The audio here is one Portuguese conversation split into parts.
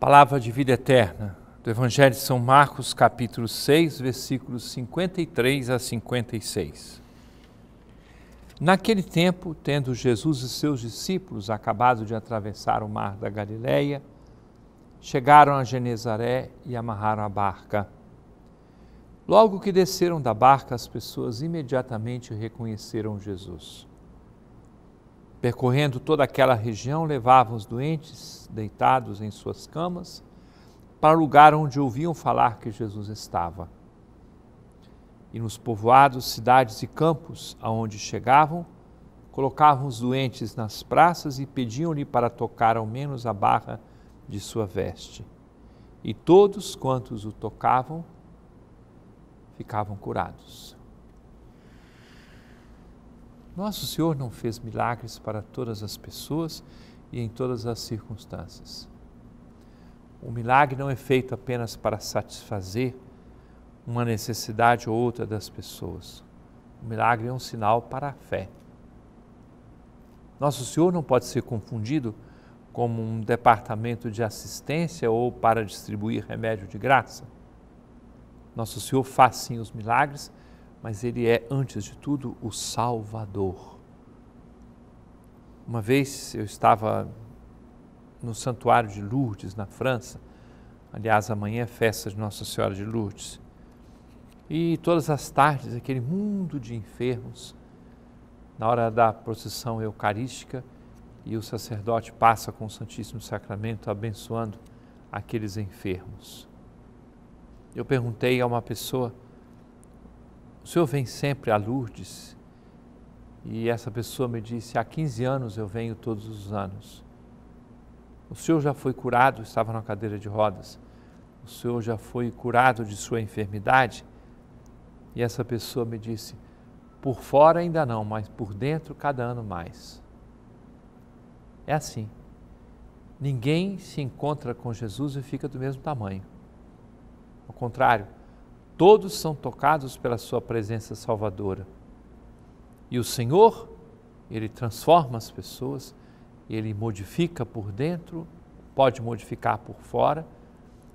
Palavra de vida eterna do Evangelho de São Marcos, capítulo 6, versículos 53 a 56. Naquele tempo, tendo Jesus e seus discípulos acabado de atravessar o mar da Galileia, chegaram a Genezaré e amarraram a barca. Logo que desceram da barca, as pessoas imediatamente reconheceram Jesus. Percorrendo toda aquela região, levavam os doentes deitados em suas camas para o lugar onde ouviam falar que Jesus estava. E nos povoados, cidades e campos aonde chegavam, colocavam os doentes nas praças e pediam-lhe para tocar ao menos a barra de sua veste. E todos quantos o tocavam ficavam curados. Nosso Senhor não fez milagres para todas as pessoas e em todas as circunstâncias. O milagre não é feito apenas para satisfazer uma necessidade ou outra das pessoas. O milagre é um sinal para a fé. Nosso Senhor não pode ser confundido como um departamento de assistência ou para distribuir remédio de graça. Nosso Senhor faz sim os milagres mas Ele é, antes de tudo, o Salvador. Uma vez eu estava no Santuário de Lourdes, na França, aliás, amanhã é festa de Nossa Senhora de Lourdes, e todas as tardes, aquele mundo de enfermos, na hora da procissão eucarística, e o sacerdote passa com o Santíssimo Sacramento abençoando aqueles enfermos. Eu perguntei a uma pessoa, o senhor vem sempre a Lourdes? E essa pessoa me disse: há 15 anos eu venho todos os anos. O senhor já foi curado, estava na cadeira de rodas. O senhor já foi curado de sua enfermidade? E essa pessoa me disse: por fora ainda não, mas por dentro cada ano mais. É assim. Ninguém se encontra com Jesus e fica do mesmo tamanho. Ao contrário, Todos são tocados pela Sua presença salvadora. E o Senhor, Ele transforma as pessoas, Ele modifica por dentro, pode modificar por fora.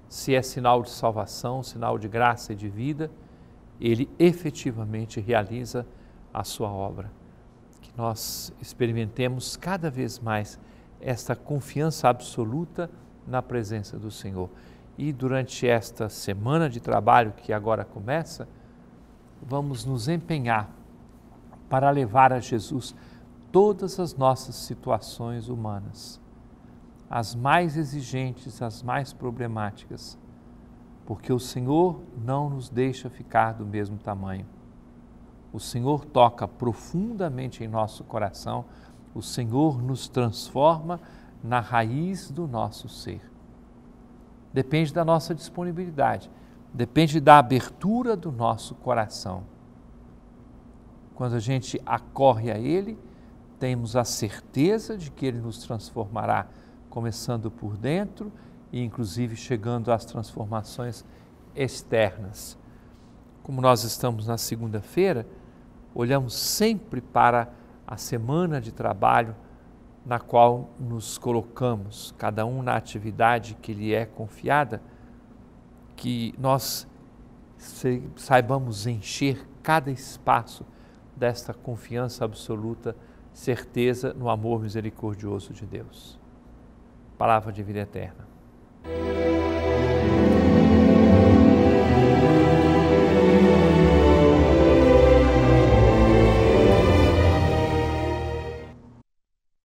Se é sinal de salvação, sinal de graça e de vida, Ele efetivamente realiza a Sua obra. Que nós experimentemos cada vez mais esta confiança absoluta na presença do Senhor e durante esta semana de trabalho que agora começa, vamos nos empenhar para levar a Jesus todas as nossas situações humanas, as mais exigentes, as mais problemáticas, porque o Senhor não nos deixa ficar do mesmo tamanho. O Senhor toca profundamente em nosso coração, o Senhor nos transforma na raiz do nosso ser depende da nossa disponibilidade, depende da abertura do nosso coração. Quando a gente acorre a Ele, temos a certeza de que Ele nos transformará, começando por dentro e, inclusive, chegando às transformações externas. Como nós estamos na segunda-feira, olhamos sempre para a semana de trabalho na qual nos colocamos, cada um na atividade que lhe é confiada, que nós saibamos encher cada espaço desta confiança absoluta, certeza no amor misericordioso de Deus. Palavra de vida eterna.